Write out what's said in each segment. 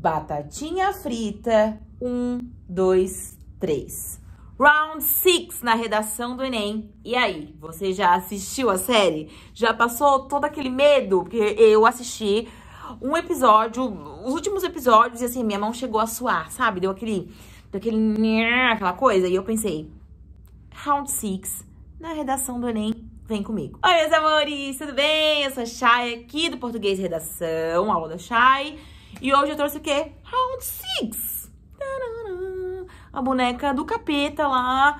Batatinha frita, um, dois, três. Round 6 na redação do Enem. E aí, você já assistiu a série? Já passou todo aquele medo? Porque eu assisti um episódio, os últimos episódios, e assim, minha mão chegou a suar, sabe? Deu aquele, deu aquele, aquela coisa. E eu pensei, Round 6 na redação do Enem Vem comigo. Oi, meus amores, tudo bem? Eu sou a Chay aqui do Português Redação, aula da Chay. E hoje eu trouxe o quê? Round 6! A boneca do capeta lá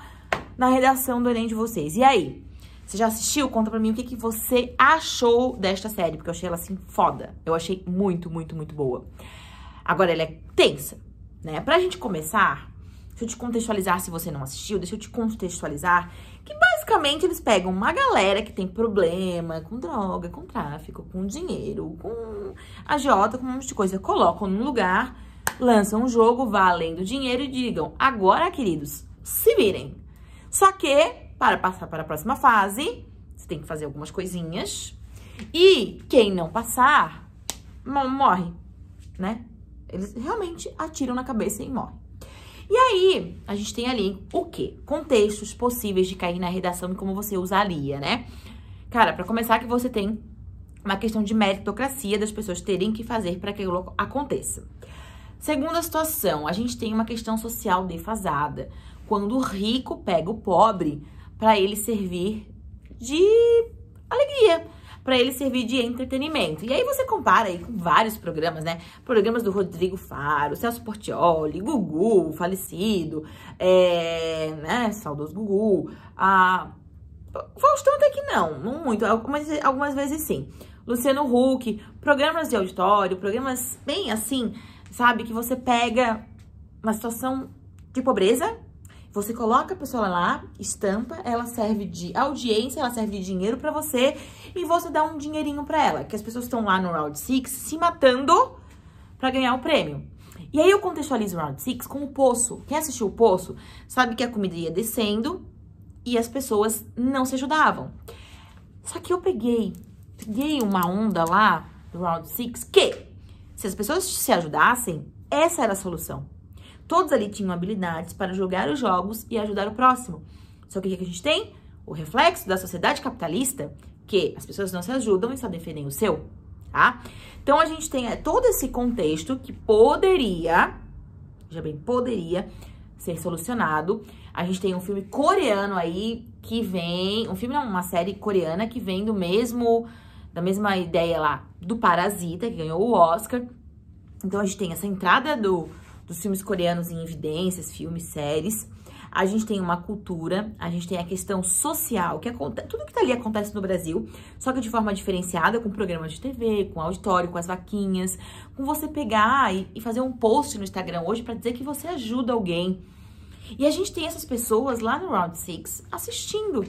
na redação do Enem de vocês. E aí? Você já assistiu? Conta pra mim o que, que você achou desta série, porque eu achei ela, assim, foda. Eu achei muito, muito, muito boa. Agora, ela é tensa, né? Pra gente começar, deixa eu te contextualizar se você não assistiu, deixa eu te contextualizar que, basicamente, eles pegam uma galera que tem problema com droga, com tráfico, com dinheiro, com agiota, com um monte de coisa, colocam num lugar, lançam um jogo, valendo dinheiro e digam, agora, queridos, se virem. Só que, para passar para a próxima fase, você tem que fazer algumas coisinhas. E quem não passar, morre, né? Eles realmente atiram na cabeça e morrem. E aí, a gente tem ali o quê? Contextos possíveis de cair na redação e como você usaria, né? Cara, para começar que você tem uma questão de meritocracia das pessoas terem que fazer para que aquilo aconteça. Segunda situação, a gente tem uma questão social defasada. Quando o rico pega o pobre para ele servir de alegria, para ele servir de entretenimento. E aí você compara aí com vários programas, né? Programas do Rodrigo Faro, Celso Portioli, Gugu, falecido, é, né, saudoso Gugu, a... Faustão até que não, não muito, algumas, algumas vezes sim. Luciano Huck, programas de auditório, programas bem assim, sabe, que você pega uma situação de pobreza você coloca a pessoa lá, estampa, ela serve de audiência, ela serve de dinheiro para você e você dá um dinheirinho para ela, que as pessoas estão lá no round 6 se matando para ganhar o prêmio. E aí eu contextualizo o round 6 com o poço. Quem assistiu o poço sabe que a comida ia descendo e as pessoas não se ajudavam. Só que eu peguei, peguei uma onda lá do round 6 que se as pessoas se ajudassem, essa era a solução. Todos ali tinham habilidades para jogar os jogos e ajudar o próximo. Só que o que a gente tem? O reflexo da sociedade capitalista, que as pessoas não se ajudam e só defendem o seu, tá? Então a gente tem é, todo esse contexto que poderia, já bem, poderia ser solucionado. A gente tem um filme coreano aí que vem, um filme não, uma série coreana que vem do mesmo da mesma ideia lá do Parasita, que ganhou o Oscar. Então a gente tem essa entrada do dos filmes coreanos em evidências, filmes, séries. A gente tem uma cultura, a gente tem a questão social, que acontece, tudo que tá ali acontece no Brasil, só que de forma diferenciada, com programas de TV, com auditório, com as vaquinhas, com você pegar e, e fazer um post no Instagram hoje para dizer que você ajuda alguém. E a gente tem essas pessoas lá no Round 6 assistindo,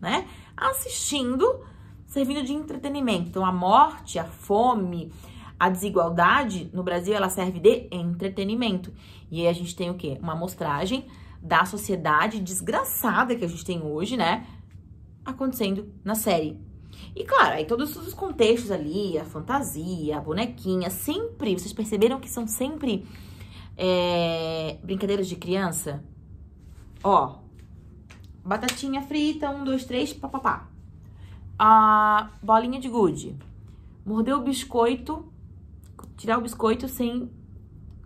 né? Assistindo, servindo de entretenimento. Então, a morte, a fome, a desigualdade no Brasil ela serve de entretenimento. E aí a gente tem o quê? Uma amostragem da sociedade desgraçada que a gente tem hoje, né? Acontecendo na série. E claro, aí todos os contextos ali, a fantasia, a bonequinha, sempre. Vocês perceberam que são sempre é, brincadeiras de criança? Ó, batatinha frita, um, dois, três, papapá. A bolinha de gude. Mordeu o biscoito, tirar o biscoito sem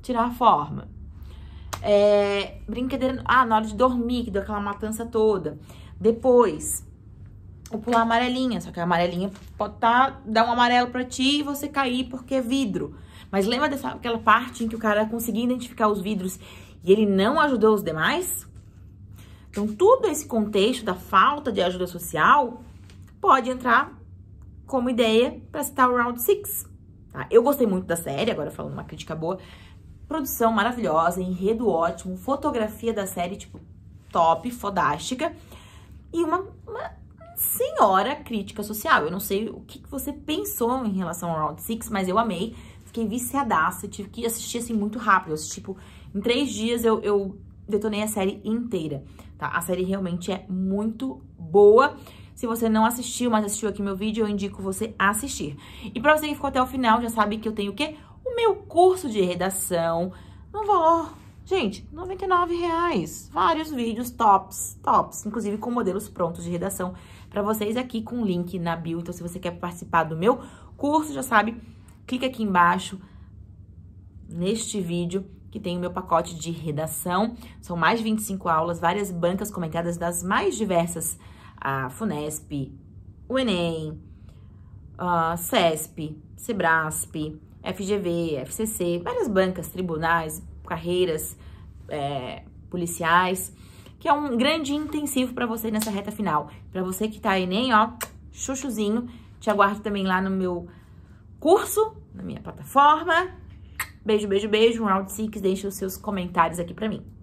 tirar a forma. É, brincadeira. Ah, na hora de dormir, que deu aquela matança toda. Depois, o pular amarelinha. Só que a amarelinha pode tá, dar um amarelo pra ti e você cair porque é vidro. Mas lembra dessa aquela parte em que o cara conseguiu identificar os vidros e ele não ajudou os demais? Então, tudo esse contexto da falta de ajuda social pode entrar como ideia para citar o Round 6. Tá? Eu gostei muito da série, agora falando uma crítica boa. Produção maravilhosa, enredo ótimo, fotografia da série, tipo, top, fodástica. E uma, uma senhora crítica social. Eu não sei o que, você pensou em relação ao Round 6, mas eu amei. Fiquei viciadaça, tive que assistir, assim, muito rápido. Eu assisti, tipo, em três dias eu, eu detonei a série inteira, tá? A série realmente é muito boa. Se você não assistiu, mas assistiu aqui meu vídeo, eu indico você assistir. E pra você que ficou até o final, já sabe que eu tenho o quê? O meu curso de redação no valor... Gente, R$99,00. reais. Vários vídeos tops, tops. Inclusive com modelos prontos de redação pra vocês aqui com o link na bio. Então, se você quer participar do meu curso, já sabe, clica aqui embaixo, neste vídeo, que tem o meu pacote de redação. São mais de 25 aulas, várias bancas comentadas das mais diversas a FUNESP, o ENEM, a CESP, SEBRASP, FGV, FCC, várias bancas, tribunais, carreiras é, policiais, que é um grande intensivo para você nessa reta final. Para você que tá ENEM, ó, chuchuzinho, te aguardo também lá no meu curso, na minha plataforma. Beijo, beijo, beijo. um alto 6, deixa os seus comentários aqui para mim.